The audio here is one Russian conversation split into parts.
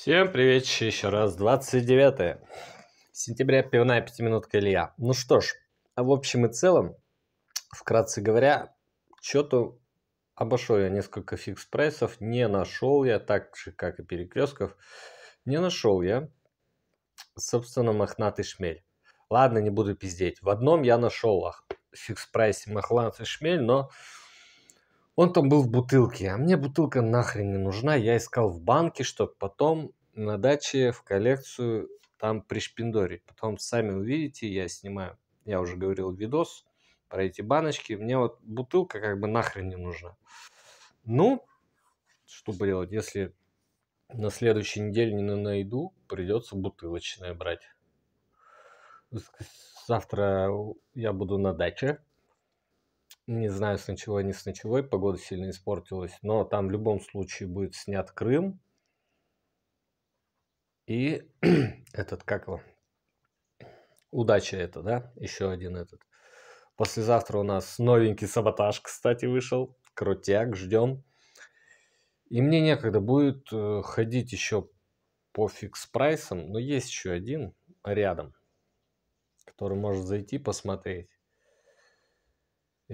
Всем привет еще раз, 29 сентября, пивная пятиминутка Илья. Ну что ж, а в общем и целом, вкратце говоря, что-то обошел я несколько фикс-прайсов, не нашел я, так же как и перекрестков, не нашел я, собственно, мохнатый шмель. Ладно, не буду пиздеть, в одном я нашел фикс-прайсе мохнатый шмель, но он там был в бутылке, а мне бутылка нахрен не нужна. Я искал в банке, чтобы потом на даче в коллекцию там пришпиндорить. Потом сами увидите, я снимаю, я уже говорил, видос про эти баночки. Мне вот бутылка как бы нахрен не нужна. Ну, что делать, если на следующей неделе не найду, придется бутылочное брать. Завтра я буду на даче не знаю, с ночевой, не с ночевой, погода сильно испортилась, но там в любом случае будет снят Крым. И этот, как его, удача это, да, еще один этот. Послезавтра у нас новенький саботаж, кстати, вышел, крутяк, ждем. И мне некогда будет э, ходить еще по фикс прайсам, но есть еще один рядом, который может зайти посмотреть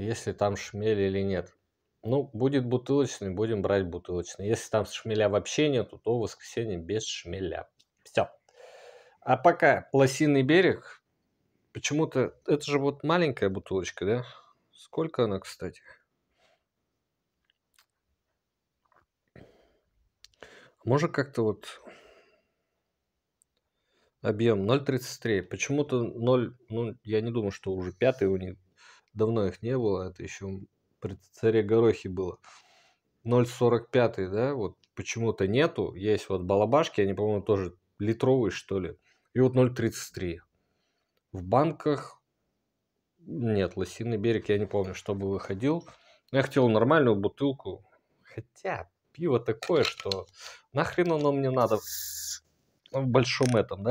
если там шмель или нет. Ну, будет бутылочный, будем брать бутылочный. Если там шмеля вообще нету, то воскресенье без шмеля. Все. А пока лосиный берег. Почему-то... Это же вот маленькая бутылочка, да? Сколько она, кстати? Может как-то вот объем 0.33. Почему-то 0... Ну, я не думаю, что уже пятый у них давно их не было, это еще при царе Горохе было. 0,45, да, вот почему-то нету. Есть вот балабашки, они, по-моему, тоже литровые, что ли. И вот 0,33. В банках нет, лосиный берег, я не помню, чтобы выходил. Я хотел нормальную бутылку. Хотя пиво такое, что нахрен оно мне надо в большом этом, да?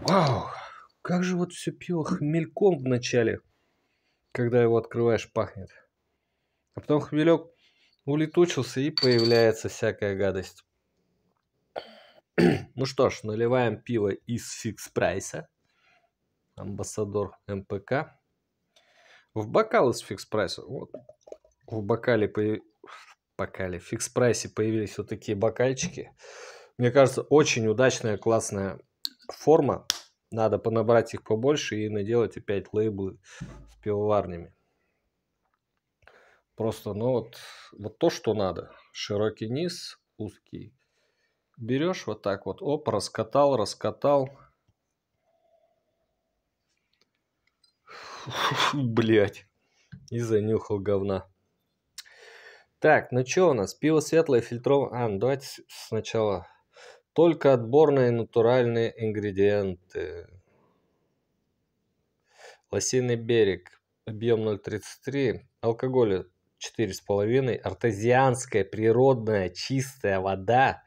Вау! Как же вот все пиво хмельком вначале, когда его открываешь, пахнет. А потом хмелек улетучился и появляется всякая гадость. ну что ж, наливаем пиво из фикс прайса. Амбассадор МПК. В бокал из фикс прайса. Вот. В бокале по в бокале. В фикс прайсе появились вот такие бокальчики. Мне кажется, очень удачная, классная форма. Надо понабрать их побольше и наделать опять лейблы с пивоварнями. Просто, ну вот, вот то, что надо. Широкий низ, узкий. Берешь вот так вот, оп, раскатал, раскатал. Блять, и занюхал говна. Так, ну что у нас? Пиво светлое, фильтрованное. А, ну давайте сначала только отборные натуральные ингредиенты. Лосиный берег. Объем 0,33. Алкоголь 4,5. Артезианская природная чистая вода.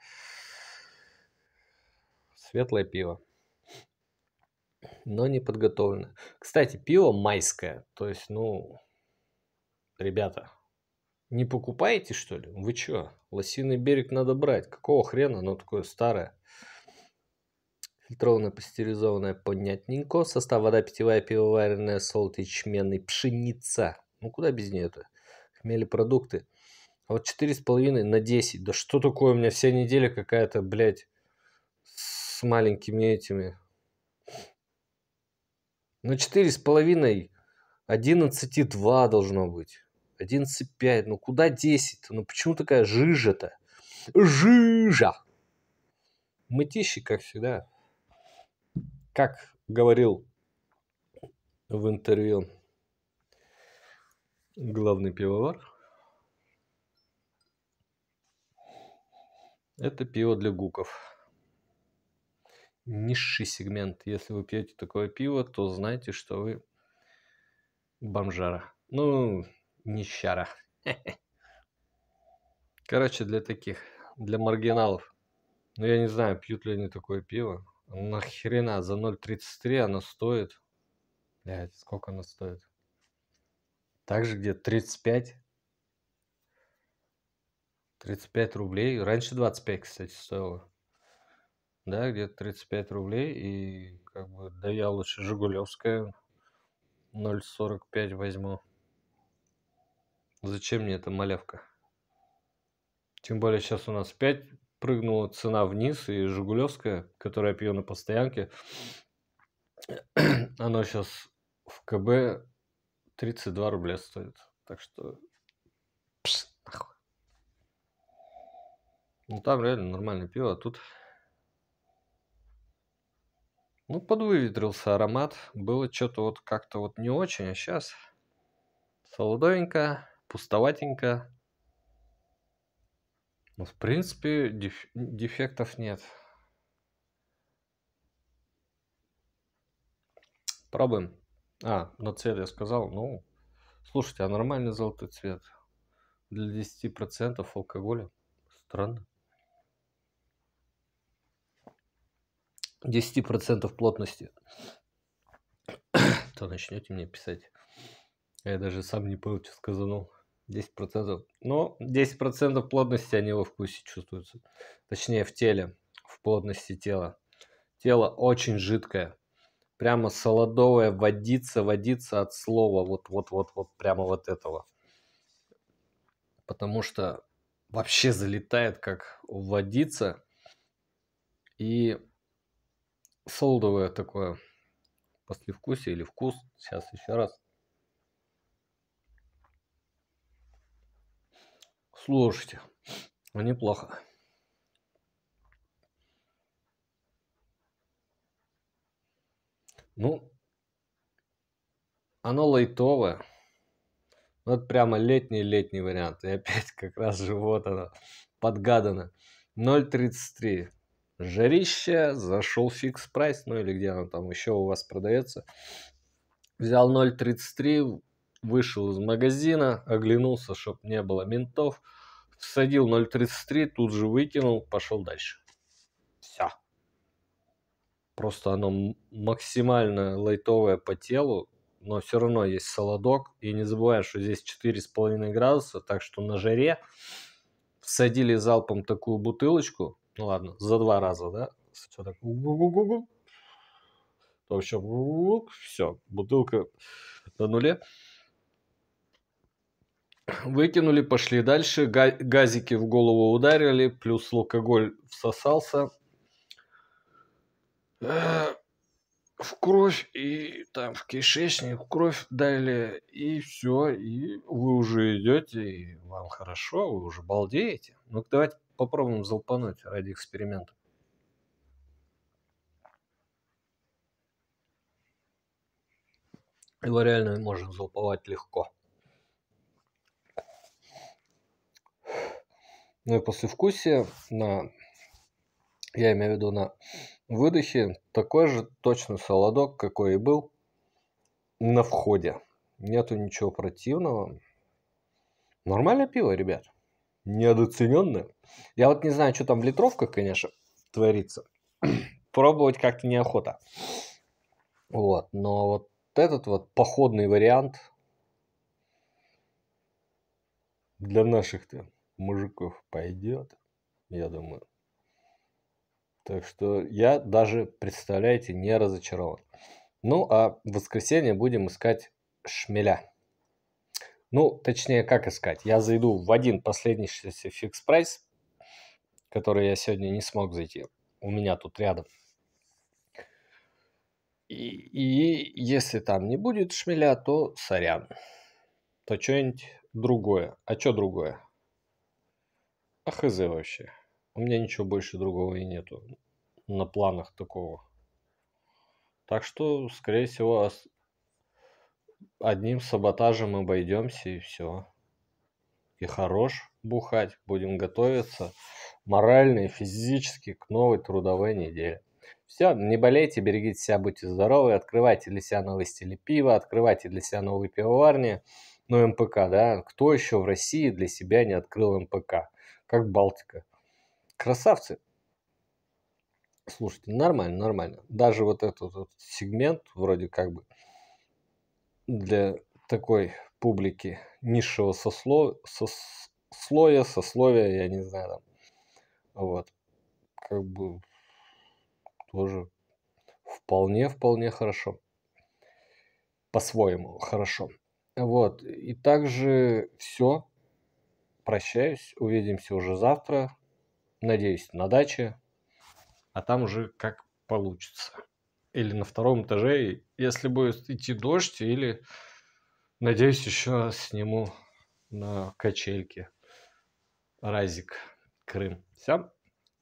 Светлое пиво. Но не подготовлено. Кстати, пиво майское. То есть, ну, ребята, не покупаете, что ли? Вы чё? Лосиный берег надо брать. Какого хрена оно такое старое? Фильтрованное, пастеризованное, понятненько. Состав вода питьевая, пивоваренная, солод, ячменный, пшеница. Ну куда без нее-то? Хмелепродукты. А вот 4,5 на 10. Да что такое? У меня вся неделя какая-то, блядь, с маленькими этими. На 4,5 11,2 должно быть. 11,5, ну куда 10? Ну почему такая жижа-то? Жижа! Мытищи, как всегда. Как говорил в интервью главный пивовар, это пиво для гуков низший сегмент. Если вы пьете такое пиво, то знайте, что вы бомжара. Ну, нищара. Короче, для таких, для маргиналов. Ну, я не знаю, пьют ли они такое пиво. Нахрена, за 0,33 оно стоит. Блядь, сколько оно стоит? Также где-то 35. 35 рублей. Раньше 25, кстати, стоило. Да, где-то 35 рублей. И как бы, да я лучше Жигулевская 0,45 возьму. Зачем мне эта малявка? Тем более сейчас у нас 5 прыгнула цена вниз, и Жигулевская, которая пью на постоянке, она сейчас в КБ 32 рубля стоит. Так что... Пш, нахуй. Ну там реально нормальное пиво, а тут... Ну, подвыветрился аромат. Было что-то вот как-то вот не очень, а сейчас солодовенько пустоватенько. Но ну, в принципе деф дефектов нет. Пробуем. А, на цвет я сказал. Ну, слушайте, а нормальный золотой цвет для 10% алкоголя? Странно. 10% плотности. То начнете мне писать. Я даже сам не понял, что сказанул. 10%. Но 10% плотности они во вкусе чувствуются. Точнее, в теле, в плотности тела. Тело очень жидкое. Прямо солодовое водится, водится от слова. Вот-вот-вот-вот, прямо вот этого. Потому что вообще залетает, как водится. И солодовое такое послевкусие или вкус. Сейчас еще раз. Слушайте, а неплохо. Ну, оно лайтовое. Ну, это прямо летний-летний вариант. И опять как раз же вот оно, подгадано. 0.33. Жарище, зашел фикс прайс, ну или где оно там еще у вас продается. Взял 0.33, вышел из магазина, оглянулся, чтоб не было ментов. Садил 0.33, тут же выкинул, пошел дальше. Все. Просто оно максимально лайтовое по телу, но все равно есть солодок. И не забываем, что здесь 4,5 градуса, так что на жаре всадили залпом такую бутылочку. Ну ладно, за два раза, да? Все так. В общем, все, бутылка на нуле. Выкинули, пошли дальше. Газики в голову ударили, плюс алкоголь всосался э, в кровь и там в кишечник, в кровь дали, и все, и вы уже идете, и вам хорошо, вы уже балдеете. ну давайте попробуем залпануть ради эксперимента. Его реально можно залповать легко. Ну и послевкусие на, я имею в виду на выдохе, такой же точно солодок, какой и был на входе. Нету ничего противного. Нормальное пиво, ребят. Недооцененное. Я вот не знаю, что там в литровках, конечно, творится. Пробовать как-то неохота. Вот, но вот этот вот походный вариант для наших-то мужиков пойдет, я думаю. Так что я даже, представляете, не разочарован. Ну, а в воскресенье будем искать шмеля. Ну, точнее, как искать? Я зайду в один последний фикс прайс, который я сегодня не смог зайти. У меня тут рядом. И, и если там не будет шмеля, то сорян. То что-нибудь другое. А что другое? А хз вообще. У меня ничего больше другого и нету. На планах такого. Так что, скорее всего, одним саботажем обойдемся и все. И хорош бухать. Будем готовиться морально и физически к новой трудовой неделе. Все, не болейте, берегите себя, будьте здоровы, открывайте для себя новые стили пива, открывайте для себя новые пивоварни, ну, МПК, да, кто еще в России для себя не открыл МПК? как Балтика. Красавцы. Слушайте, нормально, нормально. Даже вот этот вот сегмент вроде как бы для такой публики низшего сосло... сослоя, сословия, я не знаю, там, вот, как бы тоже вполне, вполне хорошо. По-своему хорошо. Вот. И также все прощаюсь. Увидимся уже завтра. Надеюсь, на даче. А там уже как получится. Или на втором этаже, если будет идти дождь, или, надеюсь, еще сниму на качельке. Разик, Крым. Все.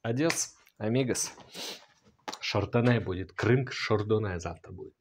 Одесс, амигос. Шардоне будет. Крым шардоне завтра будет.